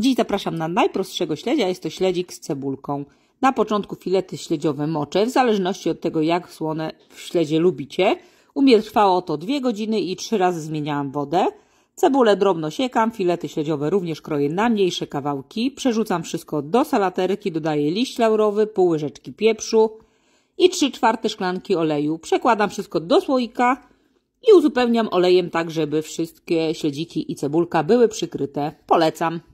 Dziś zapraszam na najprostszego śledzia, jest to śledzik z cebulką. Na początku filety śledziowe moczę, w zależności od tego jak słone w śledzie lubicie. U mnie trwało to 2 godziny i 3 razy zmieniałam wodę. Cebulę drobno siekam, filety śledziowe również kroję na mniejsze kawałki. Przerzucam wszystko do salaterki, dodaję liść laurowy, pół łyżeczki pieprzu i 3 czwarte szklanki oleju. Przekładam wszystko do słoika i uzupełniam olejem tak, żeby wszystkie śledziki i cebulka były przykryte. Polecam.